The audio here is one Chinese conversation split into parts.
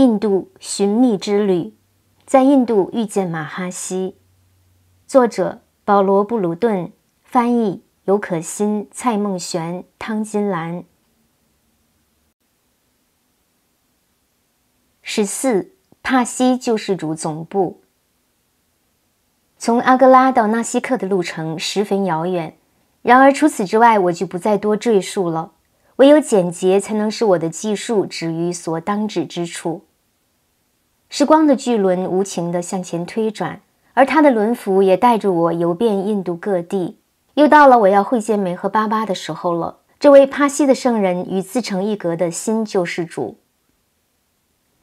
印度寻觅之旅，在印度遇见马哈西。作者：保罗·布鲁顿。翻译：尤可欣、蔡梦璇、汤金兰。十四，帕西救世主总部。从阿格拉到纳西克的路程十分遥远，然而除此之外，我就不再多赘述了。唯有简洁，才能使我的技术止于所当止之处。时光的巨轮无情地向前推转，而他的轮辐也带着我游遍印度各地。又到了我要会见梅和巴巴的时候了。这位帕西的圣人与自成一格的新救世主，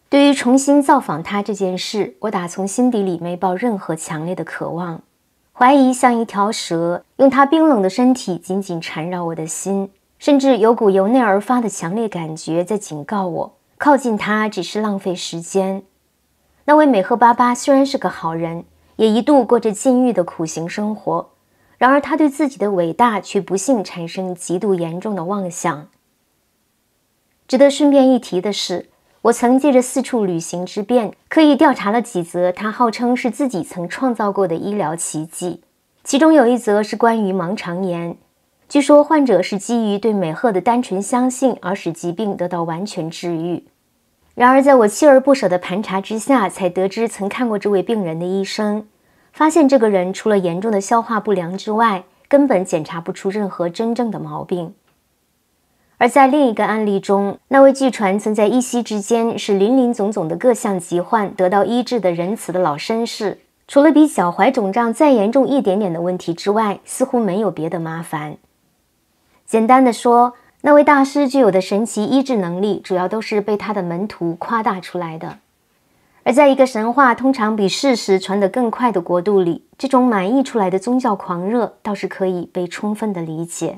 对于重新造访他这件事，我打从心底里没抱任何强烈的渴望。怀疑像一条蛇，用它冰冷的身体紧紧缠绕我的心，甚至有股由内而发的强烈感觉在警告我：靠近他只是浪费时间。那位美赫巴巴虽然是个好人，也一度过着禁欲的苦行生活，然而他对自己的伟大却不幸产生极度严重的妄想。值得顺便一提的是，我曾借着四处旅行之便，刻意调查了几则他号称是自己曾创造过的医疗奇迹，其中有一则是关于盲肠炎，据说患者是基于对美赫的单纯相信而使疾病得到完全治愈。然而，在我锲而不舍的盘查之下，才得知曾看过这位病人的医生，发现这个人除了严重的消化不良之外，根本检查不出任何真正的毛病。而在另一个案例中，那位据传曾在一夕之间使林林总总的各项疾患得到医治的仁慈的老绅士，除了比脚踝肿胀再严重一点点的问题之外，似乎没有别的麻烦。简单的说。那位大师具有的神奇医治能力，主要都是被他的门徒夸大出来的。而在一个神话通常比事实传得更快的国度里，这种满溢出来的宗教狂热倒是可以被充分的理解。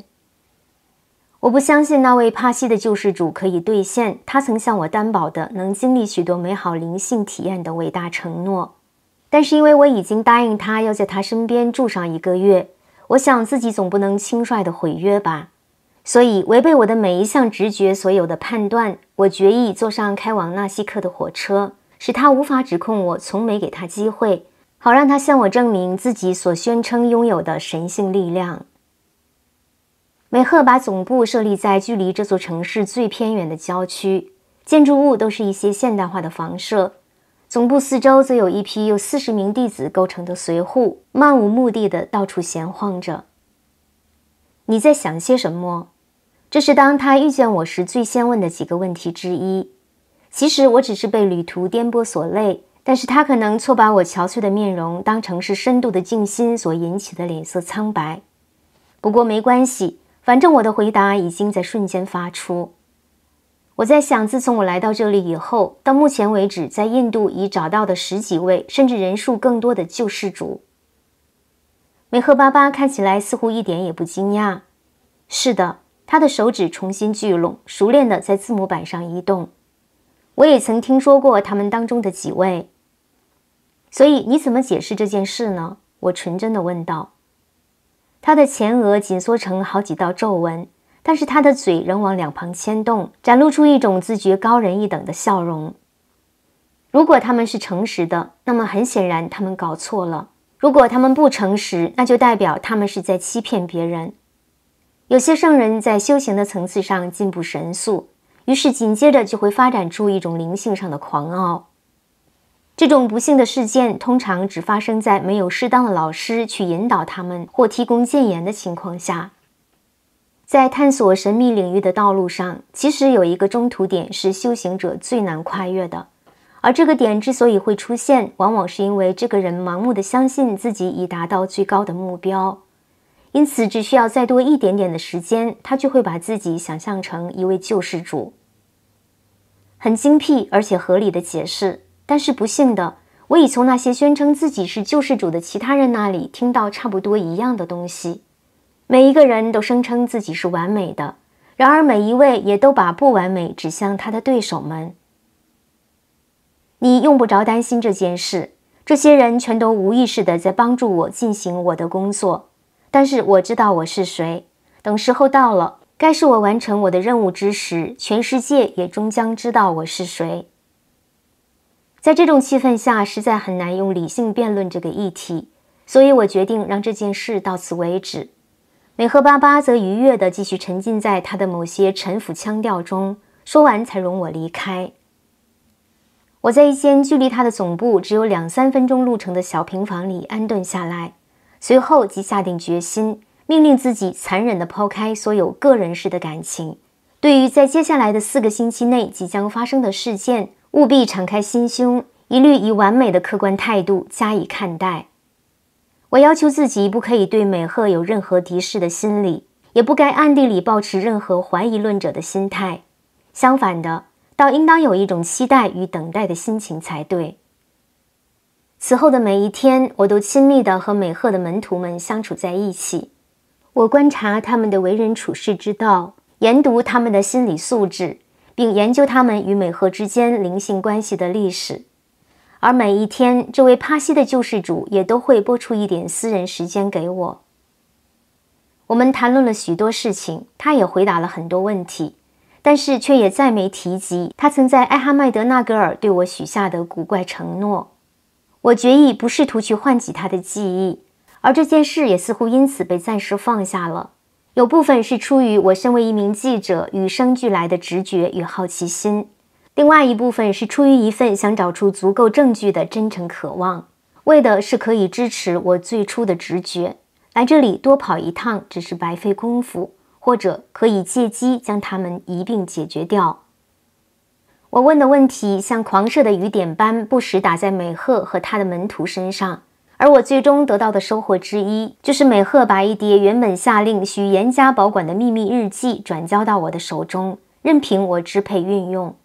我不相信那位帕西的救世主可以兑现他曾向我担保的能经历许多美好灵性体验的伟大承诺，但是因为我已经答应他要在他身边住上一个月，我想自己总不能轻率的毁约吧。所以违背我的每一项直觉，所有的判断，我决意坐上开往纳西克的火车，使他无法指控我从没给他机会，好让他向我证明自己所宣称拥有的神性力量。梅赫把总部设立在距离这座城市最偏远的郊区，建筑物都是一些现代化的房舍，总部四周则有一批由四十名弟子构成的随护，漫无目的的到处闲晃着。你在想些什么？这是当他遇见我时最先问的几个问题之一。其实我只是被旅途颠簸所累，但是他可能错把我憔悴的面容当成是深度的静心所引起的脸色苍白。不过没关系，反正我的回答已经在瞬间发出。我在想，自从我来到这里以后，到目前为止，在印度已找到的十几位甚至人数更多的救世主。梅赫巴巴看起来似乎一点也不惊讶。是的。他的手指重新聚拢，熟练地在字母板上移动。我也曾听说过他们当中的几位。所以你怎么解释这件事呢？我纯真的问道。他的前额紧缩成好几道皱纹，但是他的嘴仍往两旁牵动，展露出一种自觉高人一等的笑容。如果他们是诚实的，那么很显然他们搞错了；如果他们不诚实，那就代表他们是在欺骗别人。有些圣人在修行的层次上进步神速，于是紧接着就会发展出一种灵性上的狂傲。这种不幸的事件通常只发生在没有适当的老师去引导他们或提供谏言的情况下。在探索神秘领域的道路上，其实有一个中途点是修行者最难跨越的，而这个点之所以会出现，往往是因为这个人盲目的相信自己已达到最高的目标。因此，只需要再多一点点的时间，他就会把自己想象成一位救世主。很精辟而且合理的解释。但是不幸的，我已从那些宣称自己是救世主的其他人那里听到差不多一样的东西。每一个人都声称自己是完美的，然而每一位也都把不完美指向他的对手们。你用不着担心这件事。这些人全都无意识的在帮助我进行我的工作。但是我知道我是谁。等时候到了，该是我完成我的任务之时，全世界也终将知道我是谁。在这种气氛下，实在很难用理性辩论这个议题，所以我决定让这件事到此为止。美赫巴巴则愉悦地继续沉浸在他的某些陈腐腔调中，说完才容我离开。我在一间距离他的总部只有两三分钟路程的小平房里安顿下来。随后即下定决心，命令自己残忍地抛开所有个人式的感情。对于在接下来的四个星期内即将发生的事件，务必敞开心胸，一律以完美的客观态度加以看待。我要求自己不可以对美鹤有任何敌视的心理，也不该暗地里抱持任何怀疑论者的心态。相反的，倒应当有一种期待与等待的心情才对。此后的每一天，我都亲密地和美赫的门徒们相处在一起。我观察他们的为人处事之道，研读他们的心理素质，并研究他们与美赫之间灵性关系的历史。而每一天，这位帕西的救世主也都会拨出一点私人时间给我。我们谈论了许多事情，他也回答了很多问题，但是却也再没提及他曾在艾哈迈德纳格尔对我许下的古怪承诺。我决意不试图去唤起他的记忆，而这件事也似乎因此被暂时放下了。有部分是出于我身为一名记者与生俱来的直觉与好奇心，另外一部分是出于一份想找出足够证据的真诚渴望，为的是可以支持我最初的直觉。来这里多跑一趟只是白费功夫，或者可以借机将他们一并解决掉。我问的问题像狂射的雨点般不时打在美赫和他的门徒身上，而我最终得到的收获之一，就是美赫把一叠原本下令需严加保管的秘密日记转交到我的手中，任凭我支配运用。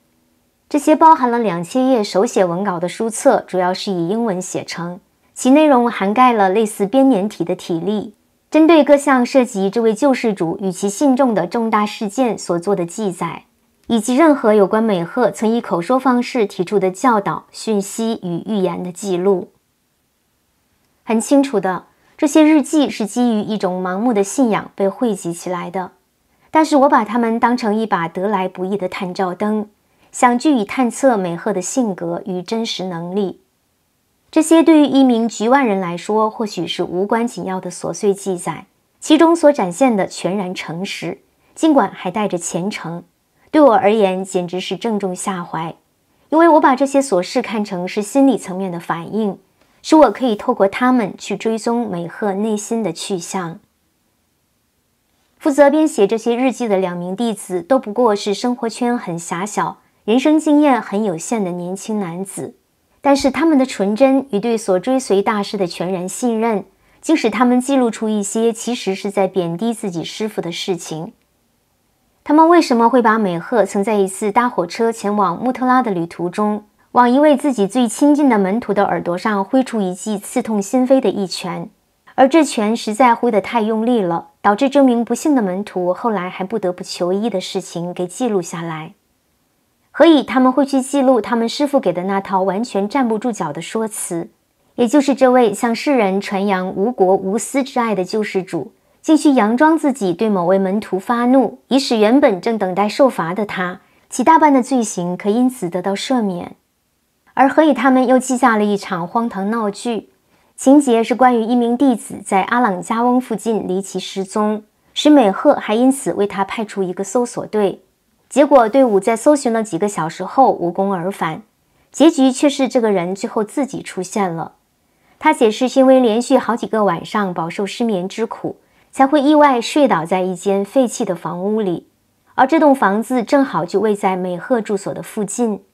这些包含了两千页手写文稿的书册，主要是以英文写成，其内容涵盖了类似编年体的体例，针对各项涉及这位救世主与其信众的重大事件所做的记载。以及任何有关美赫曾以口说方式提出的教导讯息与预言的记录，很清楚的，这些日记是基于一种盲目的信仰被汇集起来的。但是，我把它们当成一把得来不易的探照灯，想据以探测美赫的性格与真实能力。这些对于一名局外人来说，或许是无关紧要的琐碎记载，其中所展现的全然诚实，尽管还带着虔诚。对我而言，简直是正中下怀，因为我把这些琐事看成是心理层面的反应，使我可以透过他们去追踪美鹤内心的去向。负责编写这些日记的两名弟子都不过是生活圈很狭小、人生经验很有限的年轻男子，但是他们的纯真与对所追随大师的全然信任，竟使他们记录出一些其实是在贬低自己师傅的事情。他们为什么会把美赫曾在一次搭火车前往穆特拉的旅途中，往一位自己最亲近的门徒的耳朵上挥出一记刺痛心扉的一拳？而这拳实在挥得太用力了，导致这名不幸的门徒后来还不得不求医的事情给记录下来。何以他们会去记录他们师傅给的那套完全站不住脚的说辞？也就是这位向世人传扬无国无私之爱的救世主。继续佯装自己对某位门徒发怒，以使原本正等待受罚的他，其大半的罪行可因此得到赦免。而何以他们又记下了一场荒唐闹剧？情节是关于一名弟子在阿朗加翁附近离奇失踪，史美赫还因此为他派出一个搜索队。结果队伍在搜寻了几个小时后无功而返，结局却是这个人最后自己出现了。他解释，是因为连续好几个晚上饱受失眠之苦。才会意外睡倒在一间废弃的房屋里，而这栋房子正好就位在美赫住所的附近。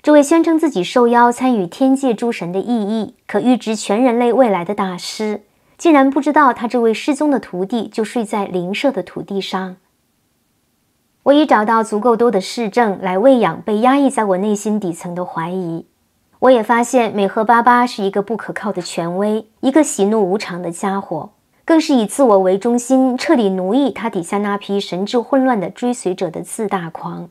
这位宣称自己受邀参与天界诸神的意义，可预知全人类未来的大师，竟然不知道他这位失踪的徒弟就睡在灵舍的土地上。我已找到足够多的市政来喂养被压抑在我内心底层的怀疑。我也发现美赫巴巴是一个不可靠的权威，一个喜怒无常的家伙。更是以自我为中心，彻底奴役他底下那批神智混乱的追随者的自大狂。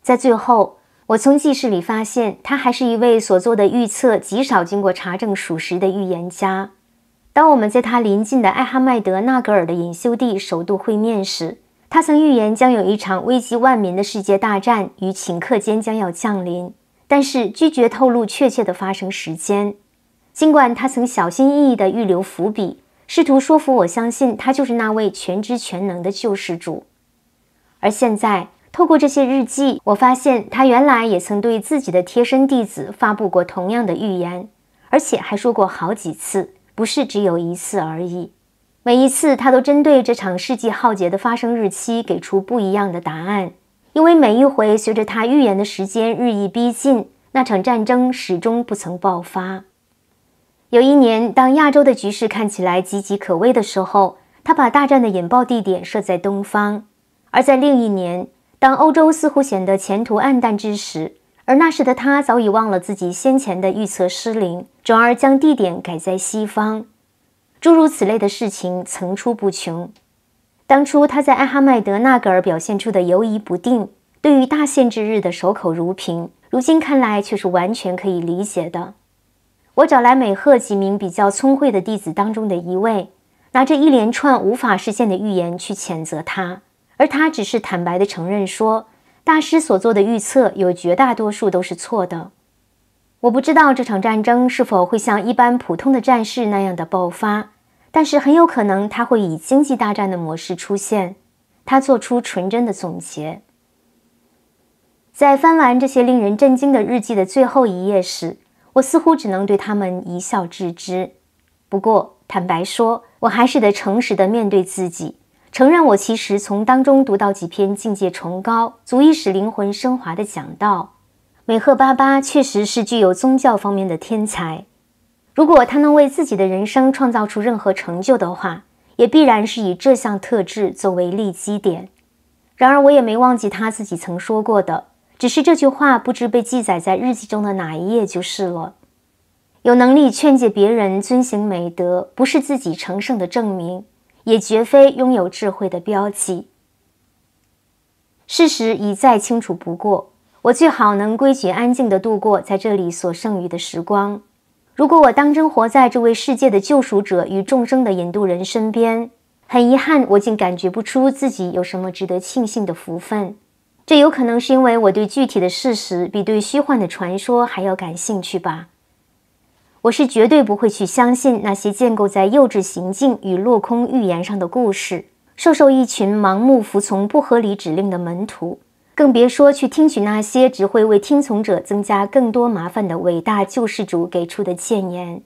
在最后，我从记事里发现，他还是一位所做的预测极少经过查证属实的预言家。当我们在他临近的艾哈迈德纳格尔的隐修地首度会面时，他曾预言将有一场危及万民的世界大战于顷刻间将要降临，但是拒绝透露确切的发生时间。尽管他曾小心翼翼地预留伏笔。试图说服我相信他就是那位全知全能的救世主，而现在透过这些日记，我发现他原来也曾对自己的贴身弟子发布过同样的预言，而且还说过好几次，不是只有一次而已。每一次他都针对这场世纪浩劫的发生日期给出不一样的答案，因为每一回随着他预言的时间日益逼近，那场战争始终不曾爆发。有一年，当亚洲的局势看起来岌岌可危的时候，他把大战的引爆地点设在东方；而在另一年，当欧洲似乎显得前途黯淡之时，而那时的他早已忘了自己先前的预测失灵，转而将地点改在西方。诸如此类的事情层出不穷。当初他在艾哈迈德·纳格尔表现出的犹疑不定，对于大限之日的守口如瓶，如今看来却是完全可以理解的。我找来美鹤几名比较聪慧的弟子当中的一位，拿着一连串无法实现的预言去谴责他，而他只是坦白地承认说，大师所做的预测有绝大多数都是错的。我不知道这场战争是否会像一般普通的战事那样的爆发，但是很有可能他会以经济大战的模式出现。他做出纯真的总结，在翻完这些令人震惊的日记的最后一页时。我似乎只能对他们一笑置之，不过坦白说，我还是得诚实地面对自己，承认我其实从当中读到几篇境界崇高、足以使灵魂升华的讲道。美赫巴巴确实是具有宗教方面的天才，如果他能为自己的人生创造出任何成就的话，也必然是以这项特质作为立基点。然而，我也没忘记他自己曾说过的。只是这句话不知被记载在日记中的哪一页就是了。有能力劝诫别人遵行美德，不是自己成圣的证明，也绝非拥有智慧的标记。事实已再清楚不过，我最好能规矩安静地度过在这里所剩余的时光。如果我当真活在这位世界的救赎者与众生的引渡人身边，很遗憾，我竟感觉不出自己有什么值得庆幸的福分。这有可能是因为我对具体的事实比对虚幻的传说还要感兴趣吧。我是绝对不会去相信那些建构在幼稚行径与落空预言上的故事，受受一群盲目服从不合理指令的门徒，更别说去听取那些只会为听从者增加更多麻烦的伟大救世主给出的谏言。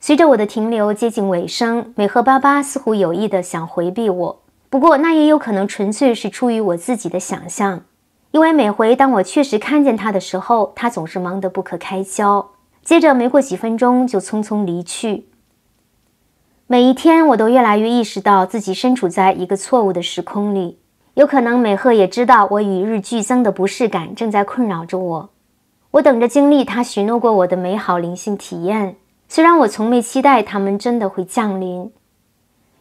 随着我的停留接近尾声，美赫巴巴似乎有意的想回避我。不过，那也有可能纯粹是出于我自己的想象，因为每回当我确实看见他的时候，他总是忙得不可开交，接着没过几分钟就匆匆离去。每一天，我都越来越意识到自己身处在一个错误的时空里。有可能美鹤也知道我与日俱增的不适感正在困扰着我，我等着经历他许诺过我的美好灵性体验，虽然我从没期待他们真的会降临。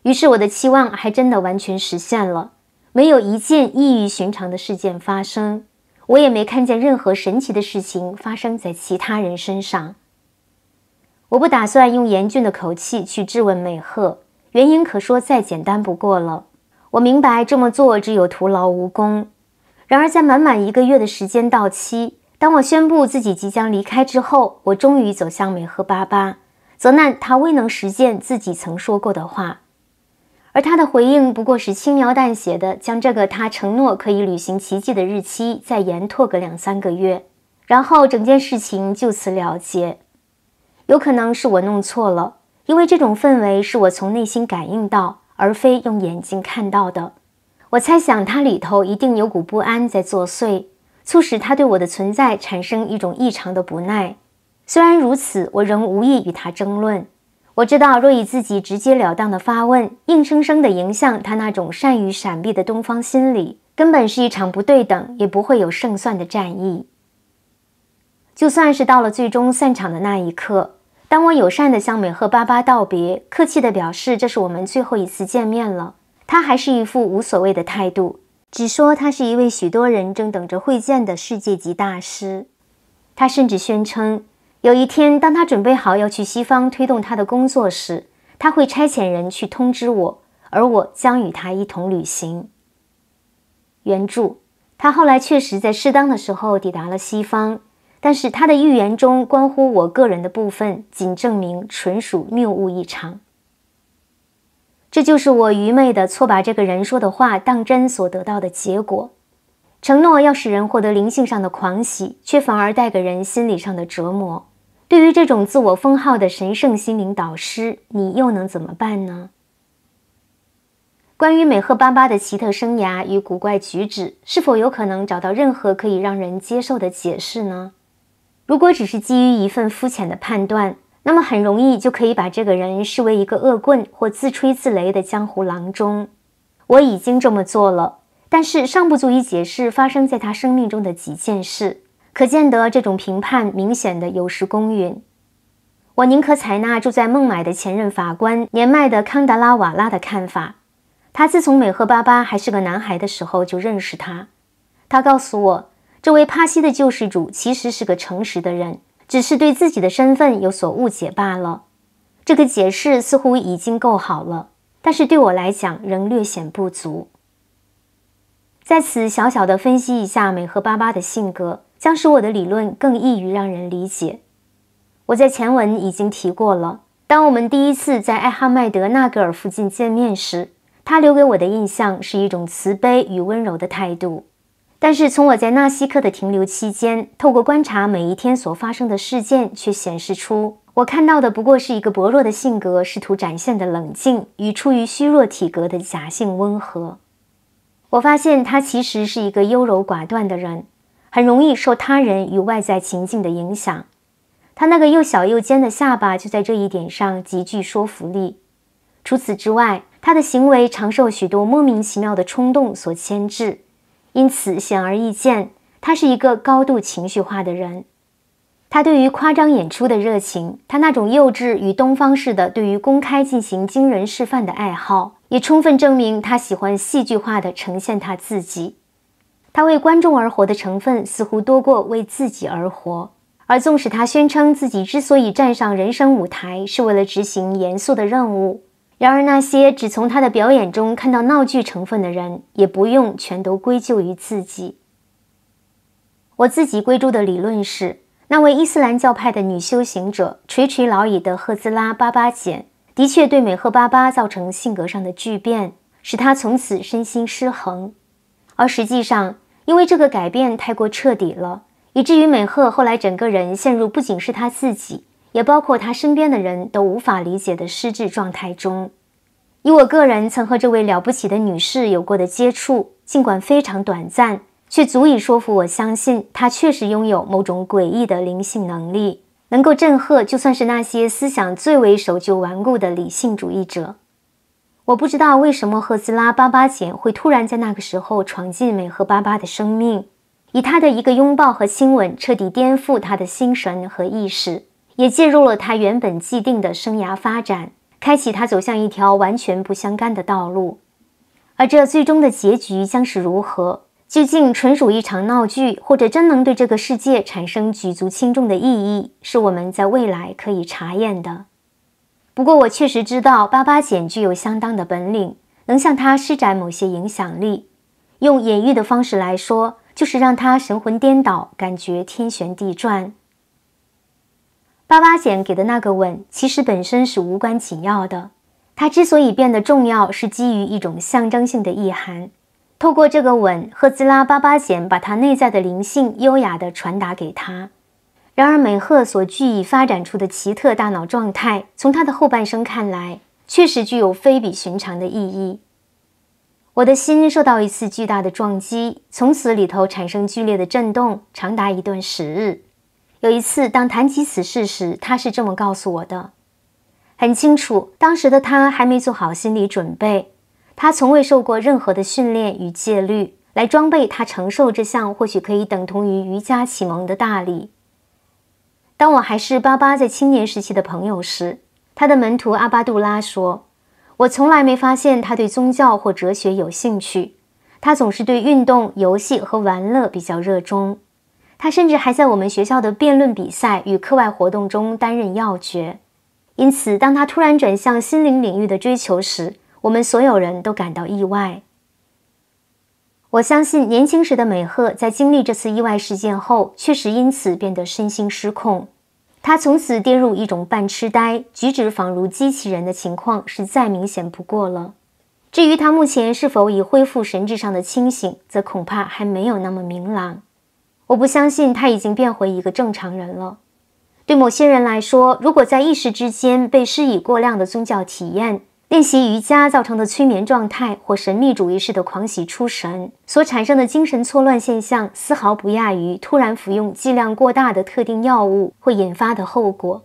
于是我的期望还真的完全实现了，没有一件异于寻常的事件发生，我也没看见任何神奇的事情发生在其他人身上。我不打算用严峻的口气去质问美鹤，原因可说再简单不过了。我明白这么做只有徒劳无功。然而在满满一个月的时间到期，当我宣布自己即将离开之后，我终于走向美鹤爸爸，责难他未能实践自己曾说过的话。而他的回应不过是轻描淡写的将这个他承诺可以履行奇迹的日期再延拓个两三个月，然后整件事情就此了结。有可能是我弄错了，因为这种氛围是我从内心感应到，而非用眼睛看到的。我猜想他里头一定有股不安在作祟，促使他对我的存在产生一种异常的不耐。虽然如此，我仍无意与他争论。我知道，若以自己直截了当的发问，硬生生的迎向他那种善于闪避的东方心理，根本是一场不对等，也不会有胜算的战役。就算是到了最终散场的那一刻，当我友善的向美贺巴巴道别，客气的表示这是我们最后一次见面了，他还是一副无所谓的态度，只说他是一位许多人正等着会见的世界级大师。他甚至宣称。有一天，当他准备好要去西方推动他的工作时，他会差遣人去通知我，而我将与他一同旅行。原著，他后来确实在适当的时候抵达了西方，但是他的预言中关乎我个人的部分，仅证明纯属谬误一场。这就是我愚昧的错把这个人说的话当真所得到的结果。承诺要使人获得灵性上的狂喜，却反而带给人心理上的折磨。对于这种自我封号的神圣心灵导师，你又能怎么办呢？关于美赫巴巴的奇特生涯与古怪举止，是否有可能找到任何可以让人接受的解释呢？如果只是基于一份肤浅的判断，那么很容易就可以把这个人视为一个恶棍或自吹自擂的江湖郎中。我已经这么做了，但是尚不足以解释发生在他生命中的几件事。可见得这种评判明显的有失公允，我宁可采纳住在孟买的前任法官年迈的康达拉瓦拉的看法。他自从美赫巴巴还是个男孩的时候就认识他。他告诉我，这位帕西的救世主其实是个诚实的人，只是对自己的身份有所误解罢了。这个解释似乎已经够好了，但是对我来讲仍略显不足。在此小小的分析一下美赫巴巴的性格。将使我的理论更易于让人理解。我在前文已经提过了。当我们第一次在艾哈迈德纳格尔附近见面时，他留给我的印象是一种慈悲与温柔的态度。但是从我在纳西克的停留期间，透过观察每一天所发生的事件，却显示出我看到的不过是一个薄弱的性格试图展现的冷静与出于虚弱体格的假性温和。我发现他其实是一个优柔寡断的人。很容易受他人与外在情境的影响，他那个又小又尖的下巴就在这一点上极具说服力。除此之外，他的行为常受许多莫名其妙的冲动所牵制，因此显而易见，他是一个高度情绪化的人。他对于夸张演出的热情，他那种幼稚与东方式的对于公开进行惊人示范的爱好，也充分证明他喜欢戏剧化的呈现他自己。他为观众而活的成分似乎多过为自己而活，而纵使他宣称自己之所以站上人生舞台是为了执行严肃的任务，然而那些只从他的表演中看到闹剧成分的人，也不用全都归咎于自己。我自己归咎的理论是，那位伊斯兰教派的女修行者垂垂老矣的赫兹拉巴巴简，的确对美赫巴巴造成性格上的巨变，使他从此身心失衡，而实际上。因为这个改变太过彻底了，以至于美赫后来整个人陷入不仅是他自己，也包括他身边的人都无法理解的失智状态中。以我个人曾和这位了不起的女士有过的接触，尽管非常短暂，却足以说服我相信她确实拥有某种诡异的灵性能力，能够震撼就算是那些思想最为守旧顽固的理性主义者。我不知道为什么赫斯拉巴巴5会突然在那个时候闯进美和巴巴的生命，以他的一个拥抱和亲吻彻底颠覆他的心神和意识，也介入了他原本既定的生涯发展，开启他走向一条完全不相干的道路。而这最终的结局将是如何？究竟纯属一场闹剧，或者真能对这个世界产生举足轻重的意义，是我们在未来可以查验的。不过，我确实知道巴巴简具有相当的本领，能向他施展某些影响力。用隐喻的方式来说，就是让他神魂颠倒，感觉天旋地转。巴巴简给的那个吻，其实本身是无关紧要的。它之所以变得重要，是基于一种象征性的意涵。透过这个吻，赫兹拉巴巴简把他内在的灵性优雅地传达给他。然而，美赫所具以发展出的奇特大脑状态，从他的后半生看来，确实具有非比寻常的意义。我的心受到一次巨大的撞击，从此里头产生剧烈的震动，长达一段时日。有一次，当谈及此事时，他是这么告诉我的。很清楚，当时的他还没做好心理准备，他从未受过任何的训练与戒律来装备他承受这项或许可以等同于瑜伽启蒙的大礼。当我还是巴巴在青年时期的朋友时，他的门徒阿巴杜拉说：“我从来没发现他对宗教或哲学有兴趣，他总是对运动、游戏和玩乐比较热衷。他甚至还在我们学校的辩论比赛与课外活动中担任要角。因此，当他突然转向心灵领域的追求时，我们所有人都感到意外。”我相信年轻时的美赫在经历这次意外事件后，确实因此变得身心失控。他从此跌入一种半痴呆、举止仿如机器人的情况是再明显不过了。至于他目前是否已恢复神智上的清醒，则恐怕还没有那么明朗。我不相信他已经变回一个正常人了。对某些人来说，如果在一时之间被施以过量的宗教体验，练习瑜伽造成的催眠状态或神秘主义式的狂喜出神所产生的精神错乱现象，丝毫不亚于突然服用剂量过大的特定药物会引发的后果。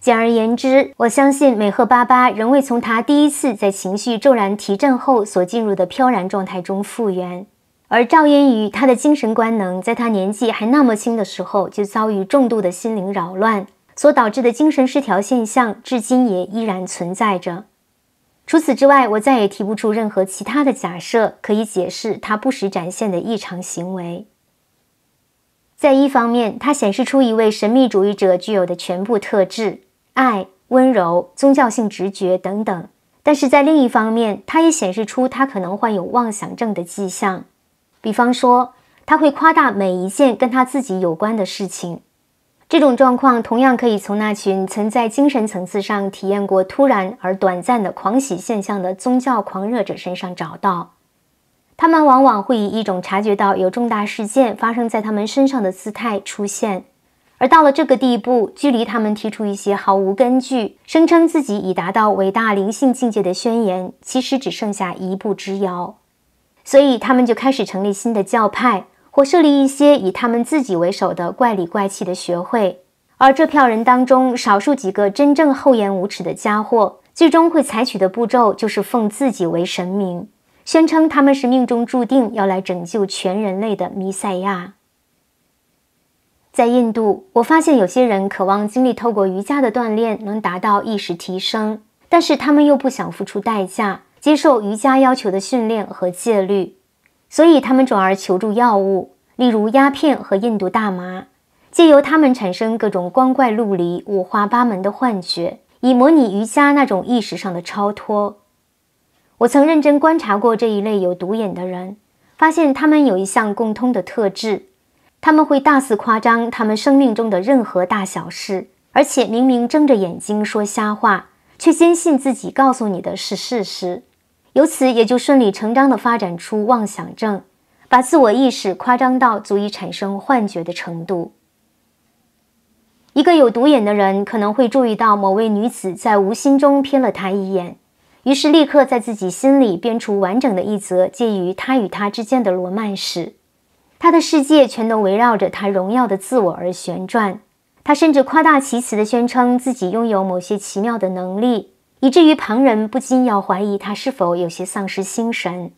简而言之，我相信美赫巴巴仍未从他第一次在情绪骤然提振后所进入的飘然状态中复原，而赵因于他的精神官能在他年纪还那么轻的时候就遭遇重度的心灵扰乱。所导致的精神失调现象，至今也依然存在着。除此之外，我再也提不出任何其他的假设可以解释他不时展现的异常行为。在一方面，他显示出一位神秘主义者具有的全部特质：爱、温柔、宗教性直觉等等；但是在另一方面，他也显示出他可能患有妄想症的迹象，比方说，他会夸大每一件跟他自己有关的事情。这种状况同样可以从那群曾在精神层次上体验过突然而短暂的狂喜现象的宗教狂热者身上找到。他们往往会以一种察觉到有重大事件发生在他们身上的姿态出现，而到了这个地步，距离他们提出一些毫无根据、声称自己已达到伟大灵性境界的宣言，其实只剩下一步之遥。所以，他们就开始成立新的教派。或设立一些以他们自己为首的怪里怪气的学会，而这票人当中，少数几个真正厚颜无耻的家伙，最终会采取的步骤就是奉自己为神明，宣称他们是命中注定要来拯救全人类的弥赛亚。在印度，我发现有些人渴望经历透过瑜伽的锻炼能达到意识提升，但是他们又不想付出代价，接受瑜伽要求的训练和戒律。所以，他们转而求助药物，例如鸦片和印度大麻，借由他们产生各种光怪陆离、五花八门的幻觉，以模拟瑜伽那种意识上的超脱。我曾认真观察过这一类有毒瘾的人，发现他们有一项共通的特质：他们会大肆夸张他们生命中的任何大小事，而且明明睁着眼睛说瞎话，却坚信自己告诉你的是事实。由此也就顺理成章地发展出妄想症，把自我意识夸张到足以产生幻觉的程度。一个有毒瘾的人可能会注意到某位女子在无心中瞥了他一眼，于是立刻在自己心里编出完整的一则介于他与她之间的罗曼史。他的世界全都围绕着他荣耀的自我而旋转，他甚至夸大其词地宣称自己拥有某些奇妙的能力。以至于旁人不禁要怀疑他是否有些丧失心神，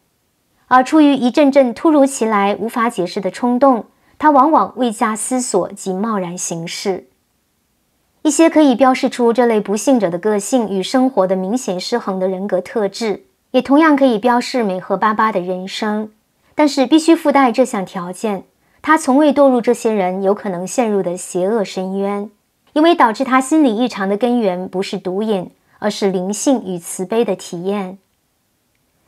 而出于一阵阵突如其来、无法解释的冲动，他往往未加思索即贸然行事。一些可以标示出这类不幸者的个性与生活的明显失衡的人格特质，也同样可以标示美和巴巴的人生，但是必须附带这项条件：他从未堕入这些人有可能陷入的邪恶深渊，因为导致他心理异常的根源不是毒瘾。而是灵性与慈悲的体验。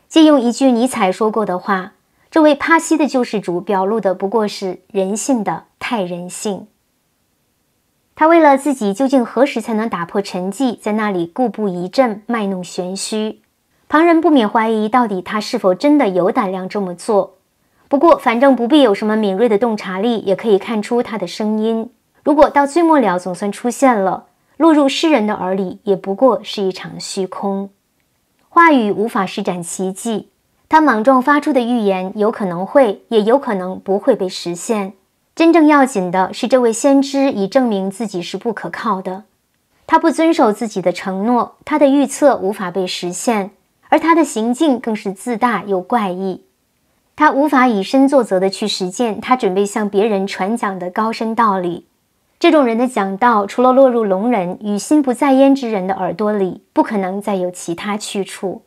借用一句尼采说过的话，这位帕西的救世主表露的不过是人性的太人性。他为了自己究竟何时才能打破沉寂，在那里故布疑阵、卖弄玄虚，旁人不免怀疑到底他是否真的有胆量这么做。不过，反正不必有什么敏锐的洞察力，也可以看出他的声音。如果到最末了总算出现了。落入诗人的耳里，也不过是一场虚空。话语无法施展奇迹。他莽撞发出的预言，有可能会，也有可能不会被实现。真正要紧的是，这位先知已证明自己是不可靠的。他不遵守自己的承诺，他的预测无法被实现，而他的行径更是自大又怪异。他无法以身作则地去实践他准备向别人传讲的高深道理。这种人的讲道，除了落入聋人与心不在焉之人的耳朵里，不可能再有其他去处。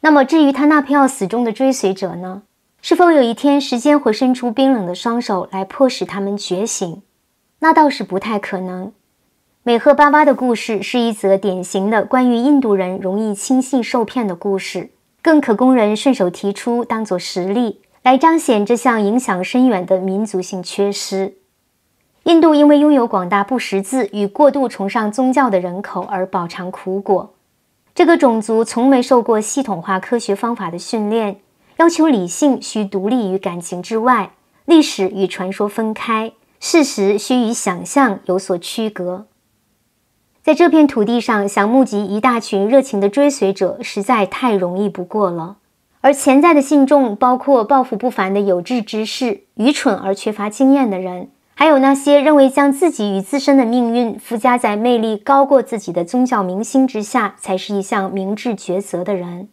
那么，至于他那票死忠的追随者呢？是否有一天，时间会伸出冰冷的双手来迫使他们觉醒？那倒是不太可能。美赫巴巴的故事是一则典型的关于印度人容易轻信受骗的故事，更可供人顺手提出当做实例，来彰显这项影响深远的民族性缺失。印度因为拥有广大不识字与过度崇尚宗教的人口而饱尝苦果。这个种族从没受过系统化科学方法的训练，要求理性需独立于感情之外，历史与传说分开，事实需与想象有所区隔。在这片土地上，想募集一大群热情的追随者实在太容易不过了。而潜在的信众包括抱负不凡的有志之士、愚蠢而缺乏经验的人。还有那些认为将自己与自身的命运附加在魅力高过自己的宗教明星之下才是一项明智抉择的人，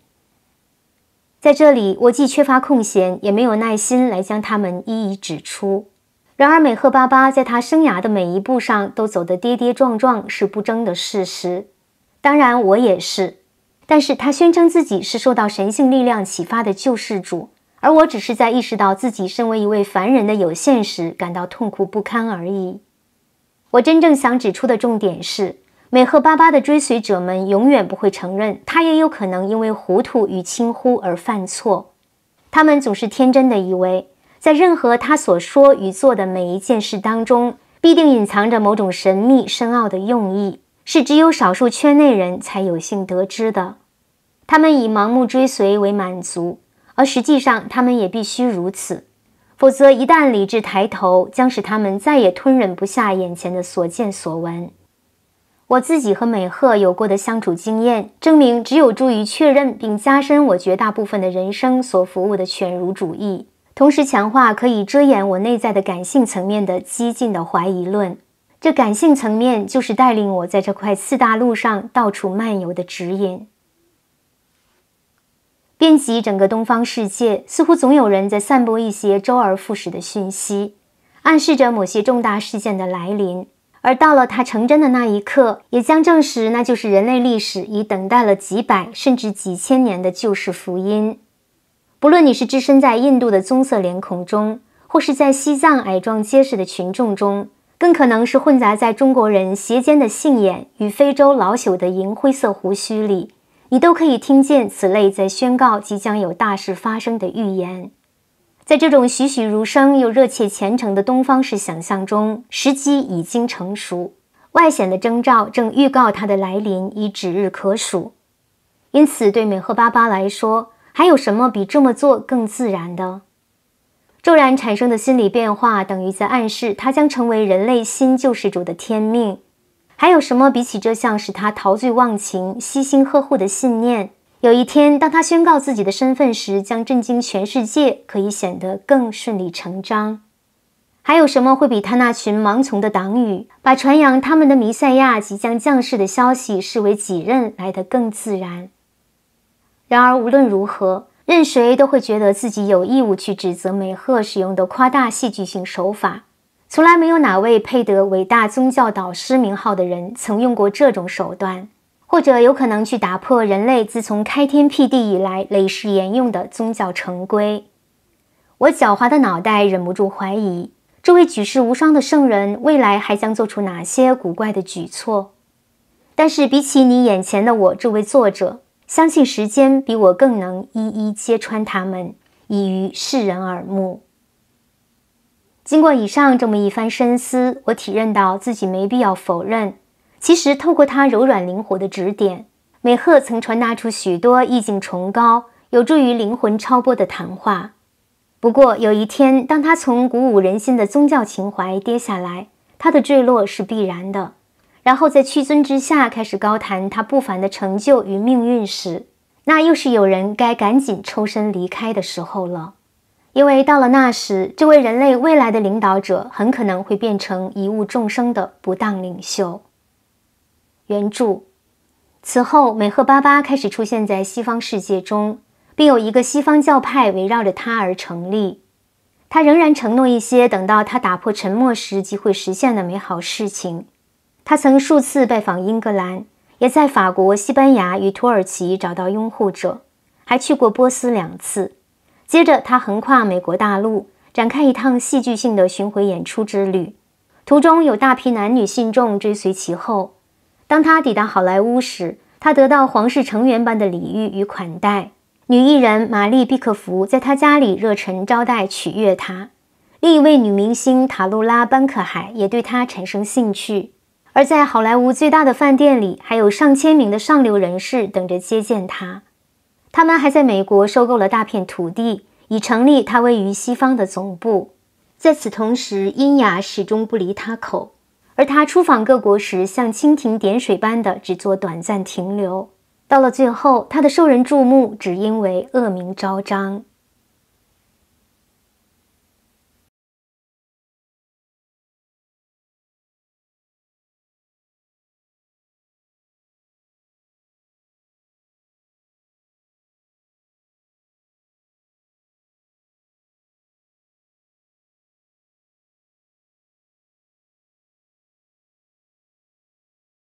在这里我既缺乏空闲，也没有耐心来将他们一一指出。然而，美赫巴巴在他生涯的每一步上都走得跌跌撞撞，是不争的事实。当然，我也是。但是他宣称自己是受到神性力量启发的救世主。而我只是在意识到自己身为一位凡人的有限时，感到痛苦不堪而已。我真正想指出的重点是，美赫巴巴的追随者们永远不会承认，他也有可能因为糊涂与轻忽而犯错。他们总是天真的以为，在任何他所说与做的每一件事当中，必定隐藏着某种神秘深奥的用意，是只有少数圈内人才有幸得知的。他们以盲目追随为满足。而实际上，他们也必须如此，否则一旦理智抬头，将使他们再也吞忍不下眼前的所见所闻。我自己和美赫有过的相处经验，证明只有助于确认并加深我绝大部分的人生所服务的犬儒主义，同时强化可以遮掩我内在的感性层面的激进的怀疑论。这感性层面，就是带领我在这块次大陆上到处漫游的指引。遍及整个东方世界，似乎总有人在散播一些周而复始的讯息，暗示着某些重大事件的来临。而到了它成真的那一刻，也将证实那就是人类历史已等待了几百甚至几千年的救世福音。不论你是置身在印度的棕色脸孔中，或是在西藏矮壮结实的群众中，更可能是混杂在中国人斜尖的杏眼与非洲老朽的银灰色胡须里。你都可以听见此类在宣告即将有大事发生的预言，在这种栩栩如生又热切虔诚的东方式想象中，时机已经成熟，外显的征兆正预告它的来临已指日可数。因此，对美赫巴巴来说，还有什么比这么做更自然的？骤然产生的心理变化，等于在暗示他将成为人类新救世主的天命。还有什么比起这项使他陶醉忘情、悉心呵护的信念？有一天，当他宣告自己的身份时，将震惊全世界，可以显得更顺理成章。还有什么会比他那群盲从的党羽把传扬他们的弥赛亚即将降世的消息视为己任来得更自然？然而，无论如何，任谁都会觉得自己有义务去指责梅赫使用的夸大戏剧性手法。从来没有哪位配得伟大宗教导师名号的人曾用过这种手段，或者有可能去打破人类自从开天辟地以来累世沿用的宗教成规。我狡猾的脑袋忍不住怀疑，这位举世无双的圣人未来还将做出哪些古怪的举措。但是比起你眼前的我这位作者，相信时间比我更能一一揭穿他们，以于世人耳目。经过以上这么一番深思，我体认到自己没必要否认。其实，透过他柔软灵活的指点，美鹤曾传达出许多意境崇高、有助于灵魂超脱的谈话。不过，有一天，当他从鼓舞人心的宗教情怀跌下来，他的坠落是必然的。然后，在屈尊之下开始高谈他不凡的成就与命运时，那又是有人该赶紧抽身离开的时候了。因为到了那时，这位人类未来的领导者很可能会变成贻误众生的不当领袖。原著此后，美赫巴巴开始出现在西方世界中，并有一个西方教派围绕着他而成立。他仍然承诺一些等到他打破沉默时即会实现的美好事情。他曾数次拜访英格兰，也在法国、西班牙与土耳其找到拥护者，还去过波斯两次。接着，他横跨美国大陆，展开一趟戏剧性的巡回演出之旅，途中有大批男女信众追随其后。当他抵达好莱坞时，他得到皇室成员般的礼遇与款待。女艺人玛丽·毕克福在他家里热忱招待，取悦他。另一位女明星塔露拉·班克海也对他产生兴趣。而在好莱坞最大的饭店里，还有上千名的上流人士等着接见他。他们还在美国收购了大片土地，以成立他位于西方的总部。在此同时，英雅始终不离他口，而他出访各国时，像蜻蜓点水般的只做短暂停留。到了最后，他的受人注目，只因为恶名昭彰。